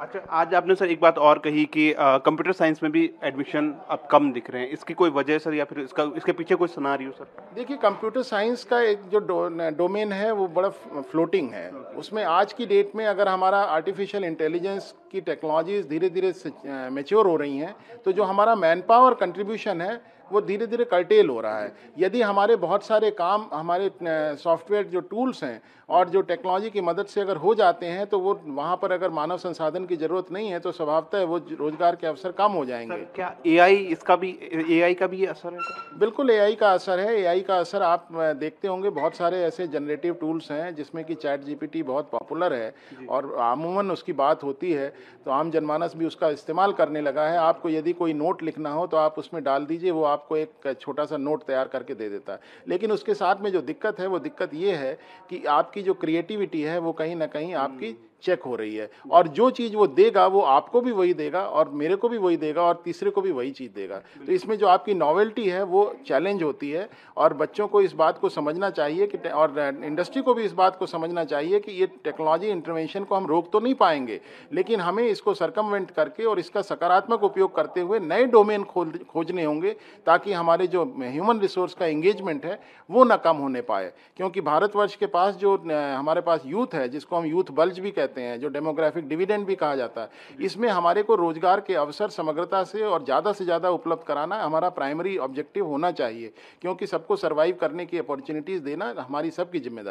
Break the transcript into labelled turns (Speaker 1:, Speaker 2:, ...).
Speaker 1: अच्छा आज आपने सर एक बात और कही कि कंप्यूटर साइंस में भी एडमिशन अब कम दिख रहे हैं इसकी कोई वजह सर या फिर इसका इसके पीछे कोई सुना रही हो सर
Speaker 2: देखिए कंप्यूटर साइंस का एक जो डोमेन है वो बड़ा फ्लोटिंग है उसमें आज की डेट में अगर हमारा आर्टिफिशियल इंटेलिजेंस की टेक्नोलॉजीज धीरे धीरे मेच्योर हो रही हैं तो जो हमारा मैन पावर कंट्रीब्यूशन है वो धीरे धीरे कर्टेल हो रहा है यदि हमारे बहुत सारे काम हमारे सॉफ्टवेयर जो टूल्स हैं और जो टेक्नोलॉजी की मदद से अगर हो जाते हैं तो वो वहाँ पर अगर मानव संसाधन की जरूरत नहीं है तो स्वभावतः वो रोजगार के अवसर कम हो जाएंगे सर, क्या ए इसका भी ए का भी असर है बिल्कुल ए का असर है ए का असर आप देखते होंगे बहुत सारे ऐसे जनरेटिव टूल्स हैं जिसमें कि चैट जी बहुत पॉपुलर है और अमूमन उसकी बात होती है तो आम जनमानस भी उसका इस्तेमाल करने लगा है आपको यदि कोई नोट लिखना हो तो आप उसमें डाल दीजिए वो आप आपको एक छोटा सा नोट तैयार करके दे देता है लेकिन उसके साथ में जो दिक्कत है वो दिक्कत ये है कि आपकी जो क्रिएटिविटी है वो कहीं ना कहीं आपकी हम्म। चेक हो रही है और जो चीज़ वो देगा वो आपको भी वही देगा और मेरे को भी वही देगा और तीसरे को भी वही चीज़ देगा तो इसमें जो आपकी नॉवेल्टी है वो चैलेंज होती है और बच्चों को इस बात को समझना चाहिए कि और इंडस्ट्री को भी इस बात को समझना चाहिए कि ये टेक्नोलॉजी इंटरवेंशन को हम रोक तो नहीं पाएंगे लेकिन हमें इसको सरकमवेंट करके और इसका सकारात्मक उपयोग करते हुए नए डोमेन खोजने होंगे ताकि हमारे जो ह्यूमन रिसोर्स का एंगेजमेंट है वो ना कम होने पाए क्योंकि भारतवर्ष के पास जो हमारे पास यूथ है जिसको हम यूथ बल्ज भी कहते कहते हैं जो डेमोग्राफिक डिविडेंड भी कहा जाता है इसमें हमारे को रोजगार के अवसर समग्रता से और ज़्यादा से ज़्यादा उपलब्ध कराना हमारा प्राइमरी ऑब्जेक्टिव होना चाहिए क्योंकि सबको सर्वाइव करने की अपॉर्चुनिटीज़ देना हमारी सबकी जिम्मेदारी